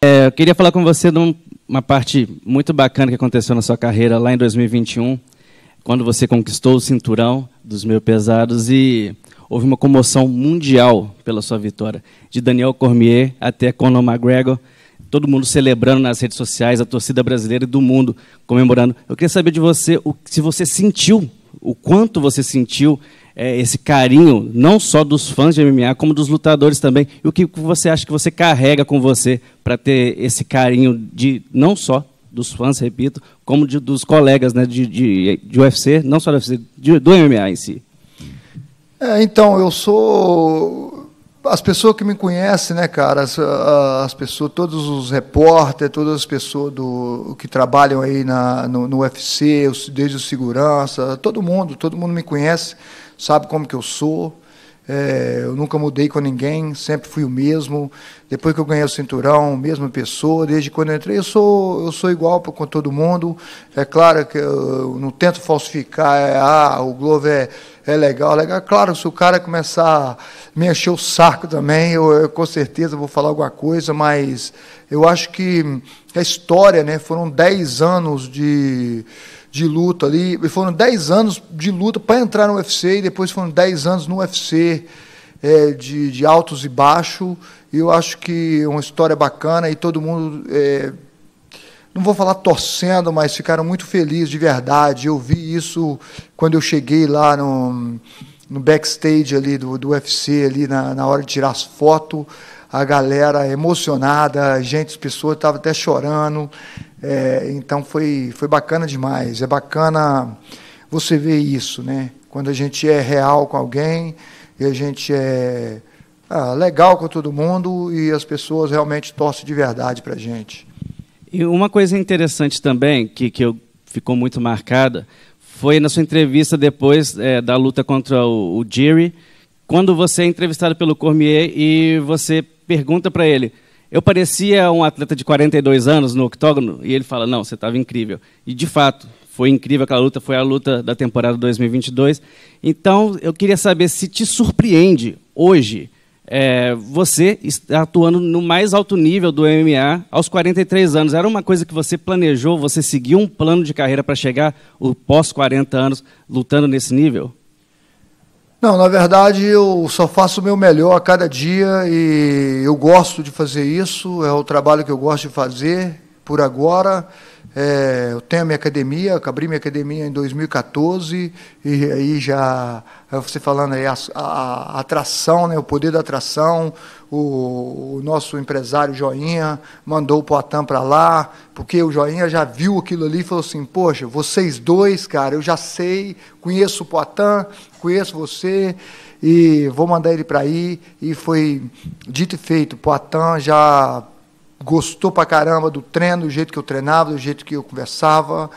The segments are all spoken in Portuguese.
É, eu queria falar com você de uma parte muito bacana que aconteceu na sua carreira lá em 2021, quando você conquistou o cinturão dos meio pesados e houve uma comoção mundial pela sua vitória, de Daniel Cormier até Conor McGregor, todo mundo celebrando nas redes sociais, a torcida brasileira e do mundo comemorando. Eu queria saber de você se você sentiu, o quanto você sentiu é, esse carinho, não só dos fãs de MMA, como dos lutadores também. E o que você acha que você carrega com você para ter esse carinho de não só dos fãs, repito, como de, dos colegas né, de, de, de UFC, não só do UFC, de, do MMA em si? É, então, eu sou as pessoas que me conhecem, né, cara, as, ah, as pessoas, todos os repórteres, todas as pessoas do, que trabalham aí na, no, no UFC, desde o segurança, todo mundo, todo mundo me conhece sabe como que eu sou. É, eu nunca mudei com ninguém, sempre fui o mesmo. Depois que eu ganhei o cinturão, mesma pessoa. Desde quando eu entrei, eu sou, eu sou igual com todo mundo. É claro que eu não tento falsificar. É, ah, o Globo é, é legal, legal. Claro, se o cara começar a me encher o saco também, eu, eu com certeza vou falar alguma coisa, mas eu acho que a história, né? Foram 10 anos de de luta ali. E foram 10 anos de luta para entrar no UFC e depois foram 10 anos no UFC é, de, de, altos e baixos. E eu acho que é uma história bacana e todo mundo. É, não vou falar torcendo, mas ficaram muito felizes de verdade. Eu vi isso quando eu cheguei lá no, no backstage ali do, do UFC, ali na, na hora de tirar as fotos a galera emocionada, gente, as pessoas estavam até chorando. É, então foi, foi bacana demais. É bacana você ver isso, né? Quando a gente é real com alguém e a gente é ah, legal com todo mundo e as pessoas realmente torcem de verdade para a gente. E uma coisa interessante também, que, que eu, ficou muito marcada, foi na sua entrevista depois é, da luta contra o, o Jerry, quando você é entrevistado pelo Cormier e você pergunta para ele eu parecia um atleta de 42 anos no octógono e ele fala: "Não, você estava incrível". E de fato, foi incrível aquela luta, foi a luta da temporada 2022. Então, eu queria saber se te surpreende hoje é, você está atuando no mais alto nível do MMA aos 43 anos. Era uma coisa que você planejou, você seguiu um plano de carreira para chegar o pós 40 anos lutando nesse nível? Não, na verdade eu só faço o meu melhor a cada dia e eu gosto de fazer isso, é o trabalho que eu gosto de fazer por agora. É, eu tenho a minha academia, abri minha academia em 2014, e aí já, é você falando aí, a, a, atração, né, o poder da atração, o, o nosso empresário Joinha mandou o Poitin para lá, porque o Joinha já viu aquilo ali e falou assim, poxa, vocês dois, cara, eu já sei, conheço o Poitin, conheço você, e vou mandar ele para aí, e foi dito e feito, Poitin já gostou pra caramba do treino, do jeito que eu treinava, do jeito que eu conversava.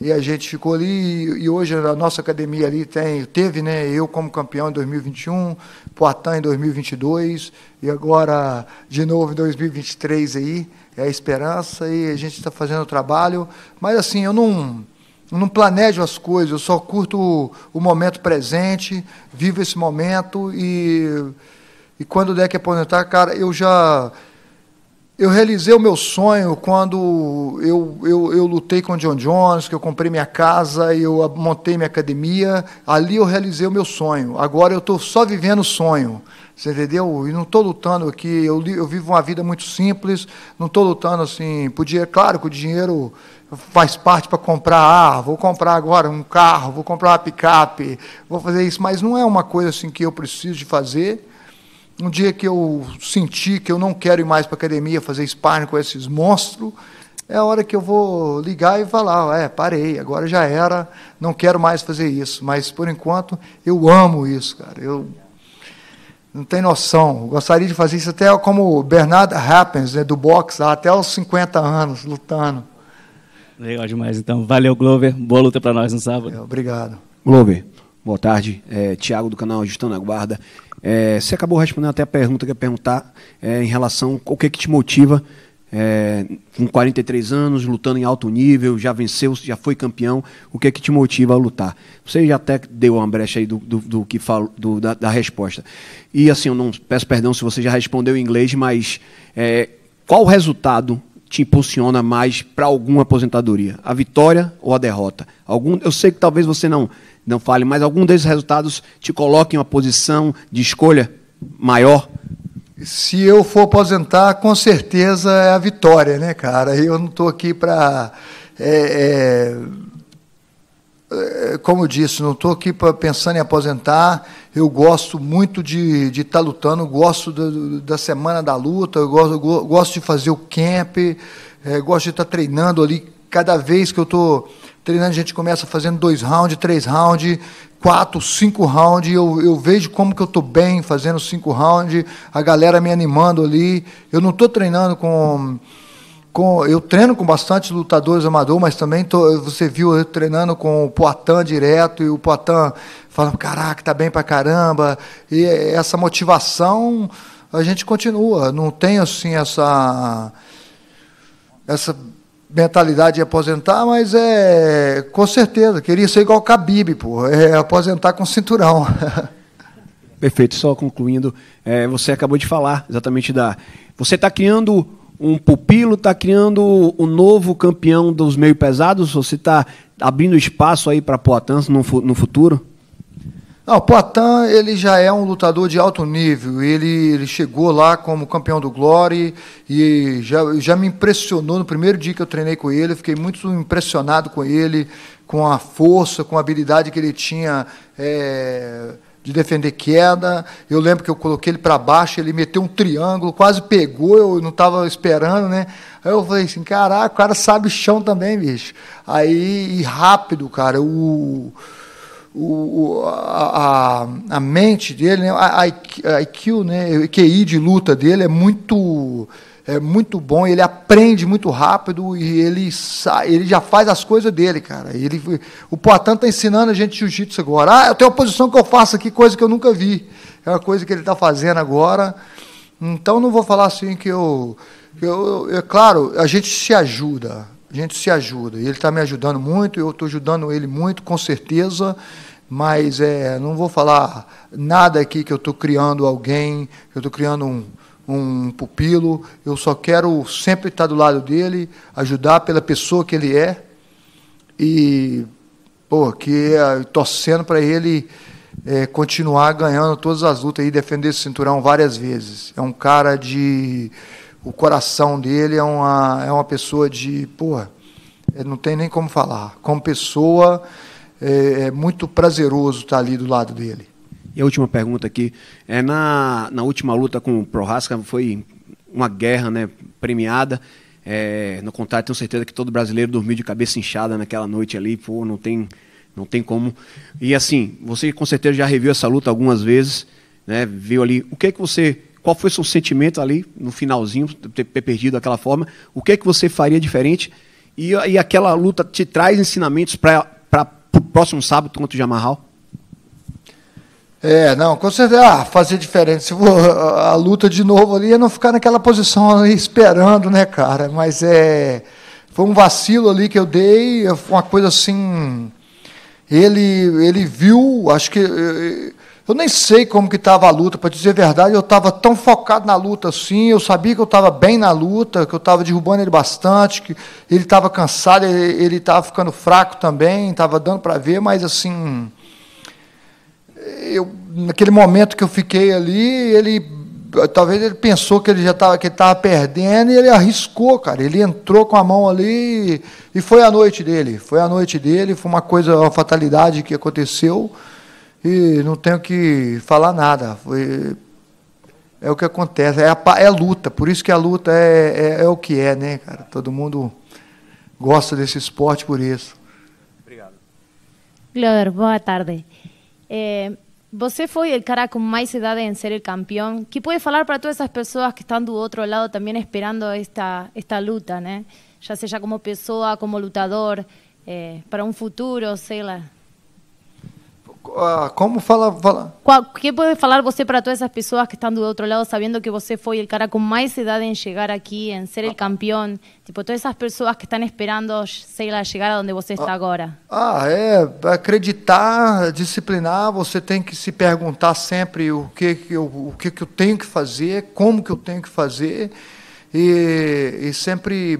E a gente ficou ali, e hoje a nossa academia ali tem, teve, né, eu como campeão em 2021, Poitin em 2022, e agora de novo em 2023 aí, é a esperança, e a gente está fazendo o trabalho. Mas assim, eu não, não planejo as coisas, eu só curto o, o momento presente, vivo esse momento, e, e quando der que aposentar, cara, eu já eu realizei o meu sonho quando eu, eu, eu, lutei com o John Jones, que eu comprei minha casa, eu montei minha academia. Ali eu realizei o meu sonho. Agora eu estou só vivendo o sonho. Você entendeu? E não estou lutando aqui. Eu, eu vivo uma vida muito simples. Não estou lutando assim. Podia, claro que o dinheiro faz parte para comprar, ah, vou comprar agora um carro, vou comprar uma picape, vou fazer isso. Mas não é uma coisa assim que eu preciso de fazer um dia que eu senti que eu não quero ir mais para a academia fazer sparring com esses monstros, é a hora que eu vou ligar e falar, é, parei, agora já era, não quero mais fazer isso. Mas, por enquanto, eu amo isso, cara. Eu não tem noção. Eu gostaria de fazer isso até como o Bernard Happens, né, do boxe, até os 50 anos, lutando. Legal demais, então. Valeu, Glover. Boa luta para nós no sábado. É, obrigado. Glover, boa tarde. É, Tiago, do canal Justando a Guarda. É, você acabou respondendo até a pergunta que eu ia perguntar é, em relação ao que, que te motiva é, com 43 anos, lutando em alto nível, já venceu, já foi campeão, o que que te motiva a lutar? Você já até deu uma brecha aí do, do, do que falo, do, da, da, resposta. E assim, eu não peço perdão se você já respondeu em inglês, mas é, qual o resultado te impulsiona mais para alguma aposentadoria? A vitória ou a derrota? Algum, eu sei que talvez você não, não fale, mas algum desses resultados te coloca em uma posição de escolha maior? Se eu for aposentar, com certeza é a vitória, né, cara? Eu não estou aqui para. É, é eh, como eu disse, não estou aqui para pensando em aposentar. Eu gosto muito de estar de tá lutando, gosto da semana da luta, eu gosto, gosto de fazer o camp, é, gosto de estar tá treinando ali. Cada vez que eu estou treinando, a gente começa fazendo dois rounds, três rounds, quatro, cinco rounds. Eu, eu vejo como que eu estou bem fazendo cinco rounds, a galera me animando ali. Eu não estou treinando com com, eu treino com bastante lutadores amador, mas também tô, você viu eu treinando com o Poitin direto e o Poitin falando, caraca, tá bem pra caramba. E essa motivação a gente continua, não tem assim essa essa mentalidade de aposentar, mas é com certeza, queria ser igual o Khabib, pô, é aposentar com cinturão. Perfeito, só concluindo, é, você acabou de falar exatamente da você está criando um pupilo está criando o novo campeão dos meio pesados? Você está abrindo espaço aí para Poitin no, no futuro? Não, o Poitin, ele já é um lutador de alto nível. Ele, ele chegou lá como campeão do Glory e já, já me impressionou no primeiro dia que eu treinei com ele. Eu fiquei muito impressionado com ele, com a força, com a habilidade que ele tinha. É de defender queda. Eu lembro que eu coloquei ele para baixo, ele meteu um triângulo, quase pegou, eu não estava esperando, né? Aí eu falei assim, caraca, o cara sabe chão também, bicho. Aí, e rápido, cara, o, o, a, a, mente dele, né? a, a, IQ, né? O QI de luta dele é muito é muito bom, ele aprende muito rápido e ele sai, ele já faz as coisas dele, cara. Ele, o Poitin está ensinando a gente jiu-jitsu agora. Ah, eu tenho uma posição que eu faço aqui, coisa que eu nunca vi. É uma coisa que ele está fazendo agora. Então não vou falar assim que eu, eu, eu. É claro, a gente se ajuda. A gente se ajuda. Ele está me ajudando muito, eu estou ajudando ele muito, com certeza mas é, não vou falar nada aqui que eu estou criando alguém, eu estou criando um, um pupilo, eu só quero sempre estar do lado dele, ajudar pela pessoa que ele é e pô, que é, torcendo para ele é, continuar ganhando todas as lutas e defender esse cinturão várias vezes. É um cara de o coração dele é uma é uma pessoa de porra, é, não tem nem como falar. Como pessoa é, é muito prazeroso estar ali do lado dele. E a última pergunta aqui. É, na, na última luta com o Prohaska foi uma guerra né, premiada. É, no contrato, tenho certeza que todo brasileiro dormiu de cabeça inchada naquela noite ali. Pô, não tem, não tem como. E assim, você com certeza já reviu essa luta algumas vezes, né? Viu ali. O que é que você. Qual foi seu sentimento ali no finalzinho, ter, ter perdido daquela forma? O que é que você faria diferente? E, e aquela luta te traz ensinamentos para o próximo sábado contra o Jamarral? É, não, com certeza. Ah, fazer for A luta de novo ali é não ficar naquela posição ali esperando, né, cara? Mas é. Foi um vacilo ali que eu dei, é uma coisa assim. Ele, ele viu, acho que. Eu nem sei como que estava a luta, para dizer a verdade, eu estava tão focado na luta assim, eu sabia que eu estava bem na luta, que eu estava derrubando ele bastante, que ele estava cansado, ele estava ficando fraco também, estava dando para ver, mas assim, eu, naquele momento que eu fiquei ali, ele talvez ele pensou que ele já estava que estava perdendo e ele arriscou, cara. Ele entrou com a mão ali e foi a noite dele. Foi a noite dele, foi uma coisa, uma fatalidade que aconteceu e não tenho que falar nada. Foi, é o que acontece, é a, é a luta. Por isso que a luta é, é, é o que é, né, cara? Todo mundo gosta desse esporte por isso. Obrigado. Glória, boa tarde. você foi o cara con más edad en ser el campeón. ¿Qué puede hablar para todas esas personas que están de otro lado también esperando esta esta luta, né? Já como persona, como lutador, eh, para un futuro, sei Ah, como fala, fala. O que pode falar você para todas essas pessoas que estão do outro lado, sabendo que você foi o cara com mais idade em chegar aqui, em ser ah. o campeão? Tipo, todas essas pessoas que estão esperando, sei lá, chegar onde você está ah. agora. Ah, é acreditar, disciplinar. Você tem que se perguntar sempre o que que eu, o que que eu tenho que fazer, como que eu tenho que fazer e, e sempre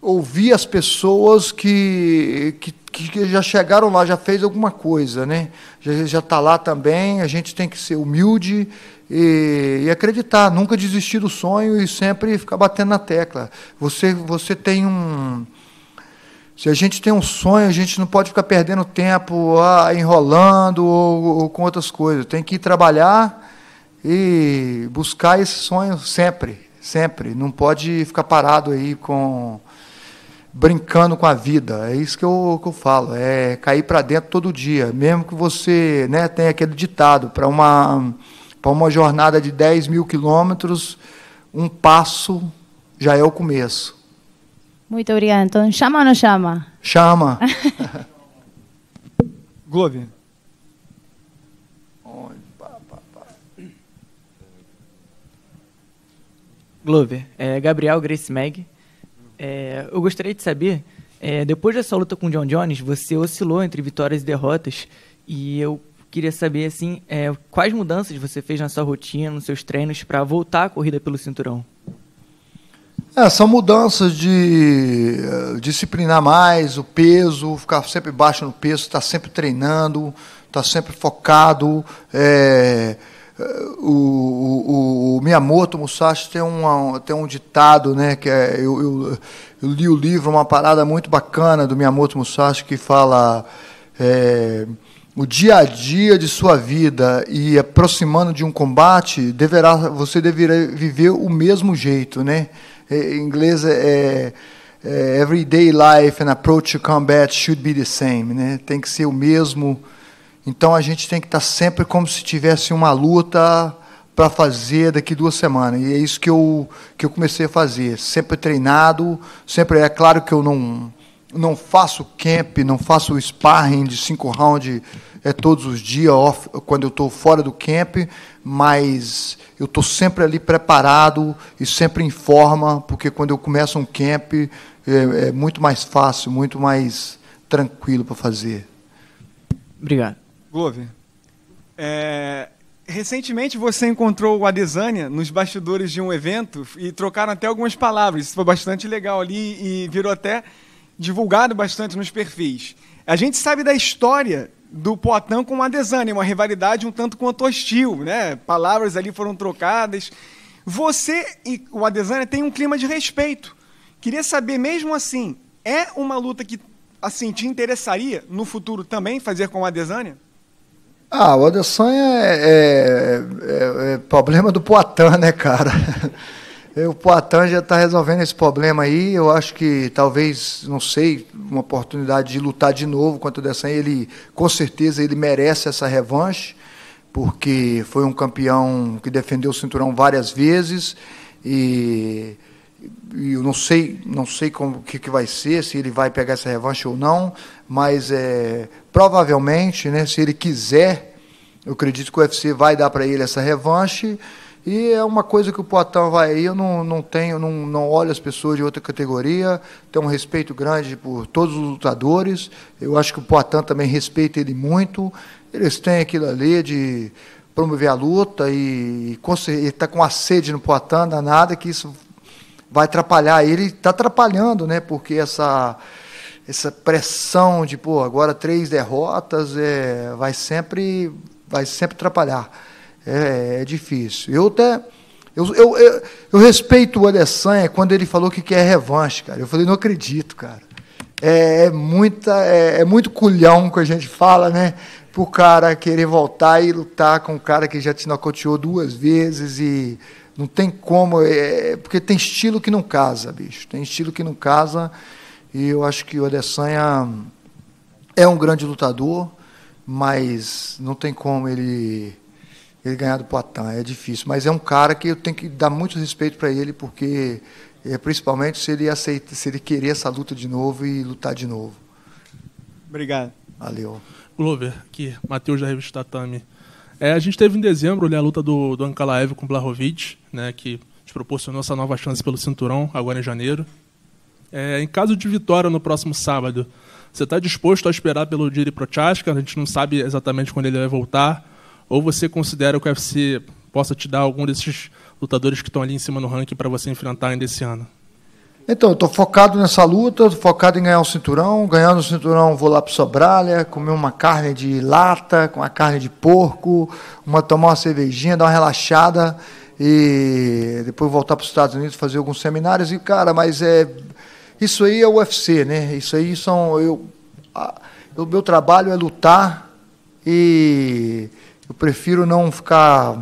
ouvir as pessoas que, que, que, já chegaram lá, já fez alguma coisa, né? já está lá também, a gente tem que ser humilde e, e, acreditar, nunca desistir do sonho e sempre ficar batendo na tecla. Você, você tem um... Se a gente tem um sonho, a gente não pode ficar perdendo tempo ah, enrolando ou, ou com outras coisas. Tem que ir trabalhar e buscar esse sonho sempre, sempre. Não pode ficar parado aí com brincando com a vida. É isso que eu, que eu falo, é cair para dentro todo dia. Mesmo que você né, tenha aquele ditado, para uma, uma jornada de 10 mil quilômetros, um passo já é o começo. Muito obrigada. Então, chama ou não chama? Chama. Glove. Glover, é Gabriel Grace Meg. É, eu gostaria de saber, é, depois dessa luta com o John Jones, você oscilou entre vitórias e derrotas, e eu queria saber, assim, é, quais mudanças você fez na sua rotina, nos seus treinos, para voltar à corrida pelo cinturão? É, são mudanças de eh, disciplinar mais o peso, ficar sempre baixo no peso, estar tá sempre treinando, estar tá sempre focado, é o, o, o Miyamoto Musashi tem, uma, tem um ditado, né, que é, eu, eu, eu, li o livro, uma parada muito bacana do Miyamoto Musashi, que fala é, o dia a dia de sua vida e aproximando de um combate, deverá, você deverá viver o mesmo jeito, né? É, em inglês é, é, é everyday life and approach to combat should be the same, né? Tem que ser o mesmo então a gente tem que estar sempre como se tivesse uma luta para fazer daqui duas semanas. E é isso que eu, que eu comecei a fazer. Sempre treinado, sempre. É claro que eu não, não faço camp, não faço sparring de cinco rounds é, todos os dias, off, quando eu estou fora do camp, mas eu estou sempre ali preparado e sempre em forma, porque quando eu começo um camp é, é muito mais fácil, muito mais tranquilo para fazer. Obrigado. Glover, é, recentemente você encontrou o Adesanya nos bastidores de um evento e trocaram até algumas palavras. Isso foi bastante legal ali e virou até divulgado bastante nos perfis. A gente sabe da história do Poitin com o Adesanya, uma rivalidade um tanto quanto hostil, né? Palavras ali foram trocadas. Você e o Adesanya têm um clima de respeito. Queria saber mesmo assim, é uma luta que assim te interessaria no futuro também fazer com o Adesanya? Ah, o Adesanya é é, é, é, é problema do Poitin, né, cara? O Poitin já está resolvendo esse problema aí. Eu acho que talvez, não sei, uma oportunidade de lutar de novo contra o Adesanya. Ele, com certeza, ele merece essa revanche, porque foi um campeão que defendeu o cinturão várias vezes e e eu não sei, não sei como que, que vai ser, se ele vai pegar essa revanche ou não, mas é, provavelmente, né, se ele quiser, eu acredito que o UFC vai dar para ele essa revanche. E é uma coisa que o Poatan vai aí, eu não, não tenho, não, não olho as pessoas de outra categoria, tenho um respeito grande por todos os lutadores. Eu acho que o Poatan também respeita ele muito. Eles têm aquilo ali de promover a luta e, ele está com a sede no Poitin danada, que isso vai atrapalhar ele, está atrapalhando, né? Porque essa essa pressão de pô, agora três derrotas é, vai sempre vai sempre atrapalhar. É, é difícil. Eu até eu, eu, eu, eu respeito o Adesanya quando ele falou que quer revanche, cara. Eu falei, não acredito, cara. É, é muita, é, é muito culhão que a gente fala, né? Para o cara querer voltar e lutar com um cara que já te nocauteou duas vezes e não tem como, é, é, porque tem estilo que não casa, bicho. Tem estilo que não casa. E eu acho que o Adesanya é um grande lutador, mas não tem como ele ele ganhar do Poitin, é difícil. Mas é um cara que eu tenho que dar muito respeito para ele, porque é, principalmente se ele aceita, se ele querer essa luta de novo e lutar de novo. Obrigado. Valeu. Glover, aqui, Matheus da revista Tatame. É, a gente teve em dezembro né, a luta do, do Ankalaev com o Blahovic, né, que te proporcionou essa nova chance pelo cinturão, agora em janeiro. É, em caso de vitória no próximo sábado, você está disposto a esperar pelo Jiri Prochaska? A gente não sabe exatamente quando ele vai voltar. Ou você considera que o UFC possa te dar algum desses lutadores que estão ali em cima no ranking para você enfrentar ainda esse ano? Então, estou focado nessa luta, focado em ganhar o um cinturão. Ganhando o cinturão, vou lá para Sobralha, comer uma carne de lata, com a carne de porco, uma tomar uma cervejinha, dar uma relaxada e depois voltar para os Estados Unidos fazer alguns seminários. E cara, mas é isso aí é UFC, né? Isso aí são eu, a, o meu trabalho é lutar e eu prefiro não ficar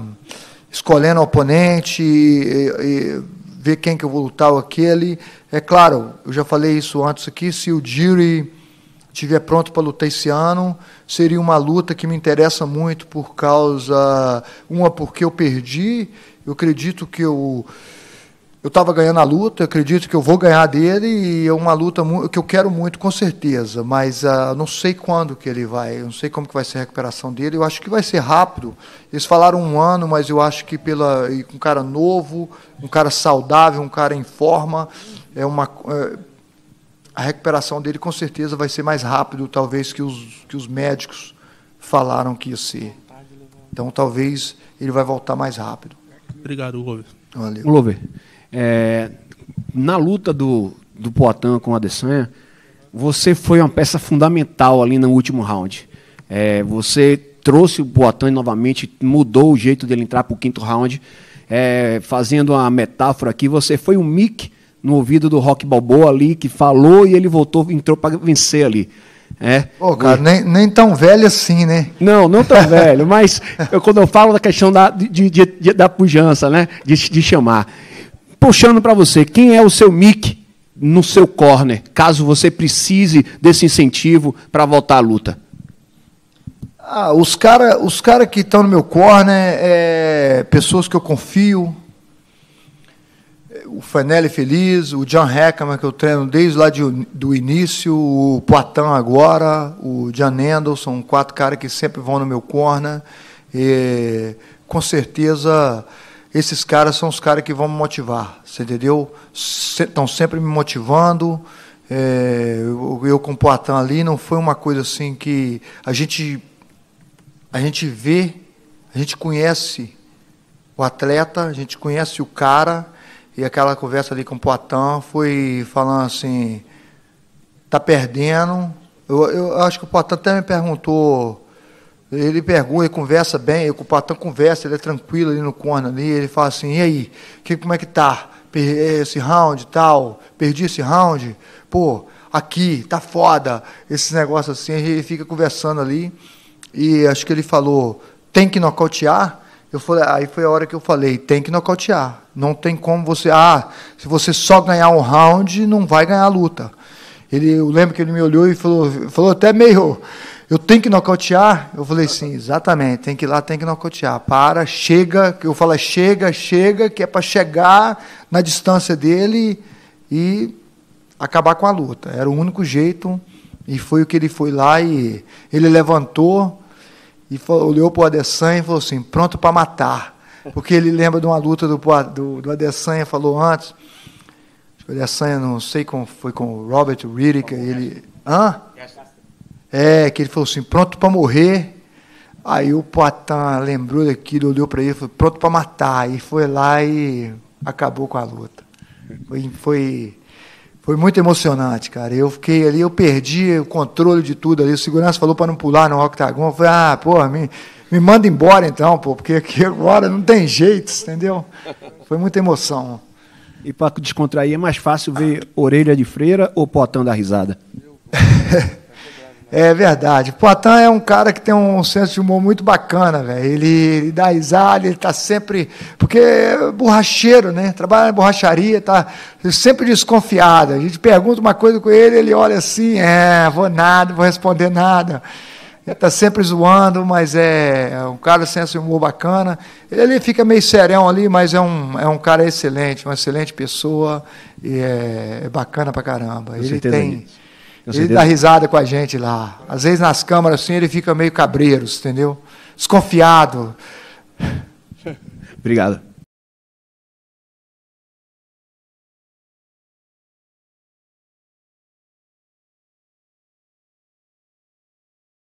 escolhendo oponente. E, e, ver quem que eu vou lutar ou aquele. É claro, eu já falei isso antes aqui, se o Jiri estiver pronto para lutar esse ano, seria uma luta que me interessa muito por causa, uma, porque eu perdi, eu acredito que eu eu estava ganhando a luta, acredito que eu vou ganhar dele e é uma luta que eu quero muito, com certeza, mas uh, não sei quando que ele vai, não sei como que vai ser a recuperação dele. Eu acho que vai ser rápido. Eles falaram um ano, mas eu acho que pela um cara novo, um cara saudável, um cara em forma, é uma é, a recuperação dele com certeza vai ser mais rápido, talvez que os que os médicos falaram que ia ser. Então talvez ele vai voltar mais rápido. Obrigado, Glover. Valeu. Glover. É, na luta do, do Poitin com a Adesanya, você foi uma peça fundamental ali no último round. É, você trouxe o Poitin novamente, mudou o jeito dele entrar para o quinto round. É, fazendo uma metáfora aqui, você foi um mic no ouvido do Rock Balboa ali, que falou e ele voltou, entrou para vencer ali. É. Pô, cara, e... nem, nem tão velho assim, né? Não, não tão velho, mas eu, quando eu falo da questão da, de, de, de, da pujança, né? De, de chamar puxando para você, quem é o seu mic no seu corner, caso você precise desse incentivo para voltar à luta? Ah, os caras os cara que estão no meu corner, é, pessoas que eu confio, o Fanelli Feliz, o John Heckman, que eu treino desde lá de, do início, o Poitin agora, o John Anderson, quatro caras que sempre vão no meu corner. E, com certeza esses caras são os caras que vão me motivar, você entendeu? Estão sempre me motivando. É, eu, eu com o Poitin ali não foi uma coisa assim que a gente a gente vê, a gente conhece o atleta, a gente conhece o cara e aquela conversa ali com o Poitin foi falando assim, tá perdendo. Eu, eu acho que o Poitin até me perguntou ele pergunta, ele conversa bem, o Patão conversa, ele é tranquilo ali no corner. ali, ele fala assim, e aí, que, como é que tá? Eh, esse round e tal, perdi esse round, pô, aqui, tá foda, esse negócio assim, ele fica conversando ali, e acho que ele falou, tem que nocautear? Eu falei, aí foi a hora que eu falei, tem que nocautear. Não tem como você, ah, se você só ganhar um round, não vai ganhar a luta. Ele, eu lembro que ele me olhou e falou, falou até meio eu tenho que nocautear? Eu falei, sim, exatamente, tem que ir lá, tem que nocautear. Para, chega, eu falo, é chega, chega, que é para chegar na distância dele e acabar com a luta. Era o único jeito, e foi o que ele foi lá e ele levantou e falou, olhou para o Adesanya e falou assim, pronto para matar. Porque ele lembra de uma luta do, do, do Adesanya, falou antes, o Adesanya, não sei como foi com o Robert Whittaker, ele... Hã? É, que ele falou assim, pronto para morrer. Aí o Poitin lembrou daquilo, olhou para ele e falou, pronto para matar. E foi lá e acabou com a luta. Foi, foi, foi muito emocionante, cara. Eu fiquei ali, eu perdi o controle de tudo ali. O segurança falou para não pular no octagon. Eu falei, ah, porra, me, me manda embora então, pô, porque aqui agora não tem jeito, entendeu? Foi muita emoção. E para descontrair é mais fácil ver orelha de freira ou potão da risada? É verdade. Poitin é um cara que tem um senso de humor muito bacana, velho. Ele, dá risada, ele tá sempre. Porque é borracheiro, né? Trabalha na borracharia, tá sempre desconfiado. A gente pergunta uma coisa com ele, ele olha assim, é, vou nada, vou responder nada. Ele tá sempre zoando, mas é, é um cara senso de humor bacana. Ele, fica meio serão ali, mas é um, é um cara excelente, uma excelente pessoa. E é, é bacana pra caramba. Com ele tem. É ele dá risada com a gente lá. Às vezes nas câmaras assim ele fica meio cabreiro, entendeu? Desconfiado. Obrigado.